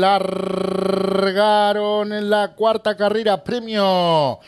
Largaron en la cuarta carrera premio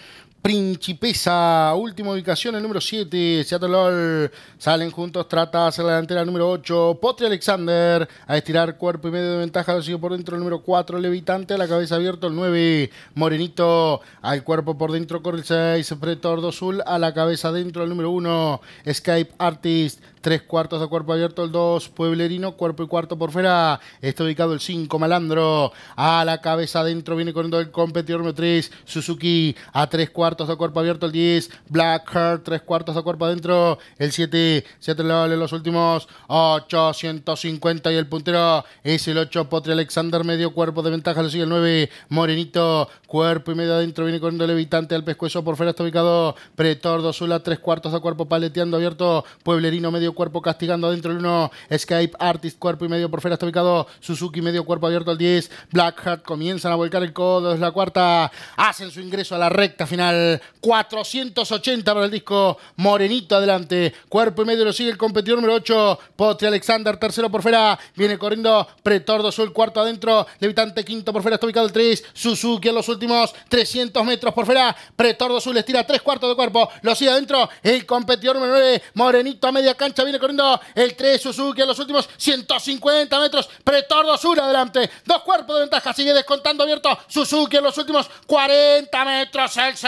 Principesa, última ubicación, el número 7, Seattle LOL. Salen juntos, trata hacer la delantera, el número 8, Potri Alexander. A estirar cuerpo y medio de ventaja, lo sigue por dentro el número 4, Levitante. A la cabeza abierto el 9, Morenito. Al cuerpo por dentro corre el 6, Pretor Azul. A la cabeza dentro el número 1, Skype Artist. Tres cuartos de cuerpo abierto el 2, Pueblerino. Cuerpo y cuarto por fuera. Está ubicado el 5, Malandro. A la cabeza dentro viene corriendo el competidor número Suzuki. A tres cuartos cuartos cuerpo abierto, el 10, Blackheart, tres cuartos a cuerpo adentro, el 7, Seattle en los últimos 850 y el puntero es el 8, Potri Alexander, medio cuerpo de ventaja, lo sigue el 9, Morenito, cuerpo y medio adentro, viene corriendo el evitante al pescuezo, por fuera está ubicado Pretor, Dosula, tres cuartos a cuerpo paleteando abierto, Pueblerino, medio cuerpo castigando adentro el 1, Skype, Artist, cuerpo y medio por fuera está ubicado Suzuki, medio cuerpo abierto al 10, Blackheart comienzan a volcar el codo, es la cuarta, hacen su ingreso a la recta final 480 para el disco Morenito. Adelante, cuerpo y medio lo sigue el competidor número 8, Potri Alexander. Tercero por fuera, viene corriendo Pretordo Azul. Cuarto adentro, Levitante quinto por fuera, está ubicado el 3. Suzuki en los últimos 300 metros por fuera. Pretordo Azul estira tres cuartos de cuerpo, lo sigue adentro. El competidor número 9, Morenito a media cancha, viene corriendo el 3. Suzuki en los últimos 150 metros. Pretordo sur adelante, dos cuerpos de ventaja, sigue descontando abierto. Suzuki en los últimos 40 metros, el 6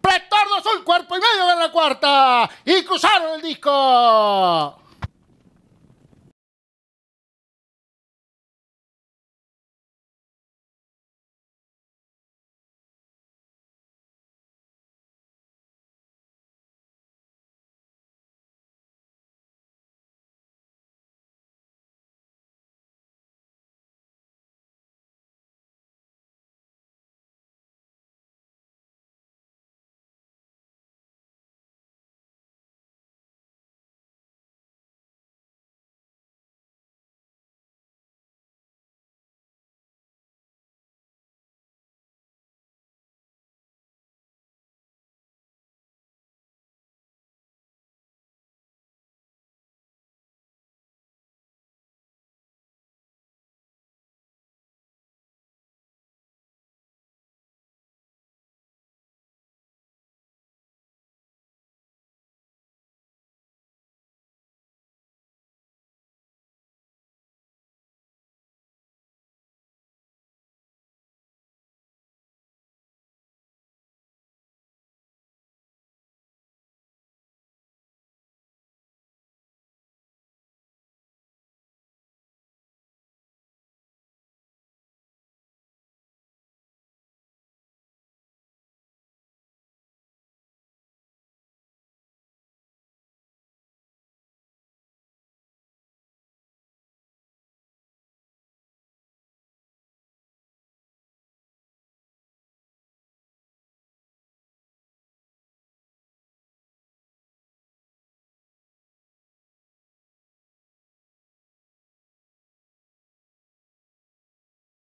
pretornos un cuerpo y medio en la cuarta. Y cruzaron el disco.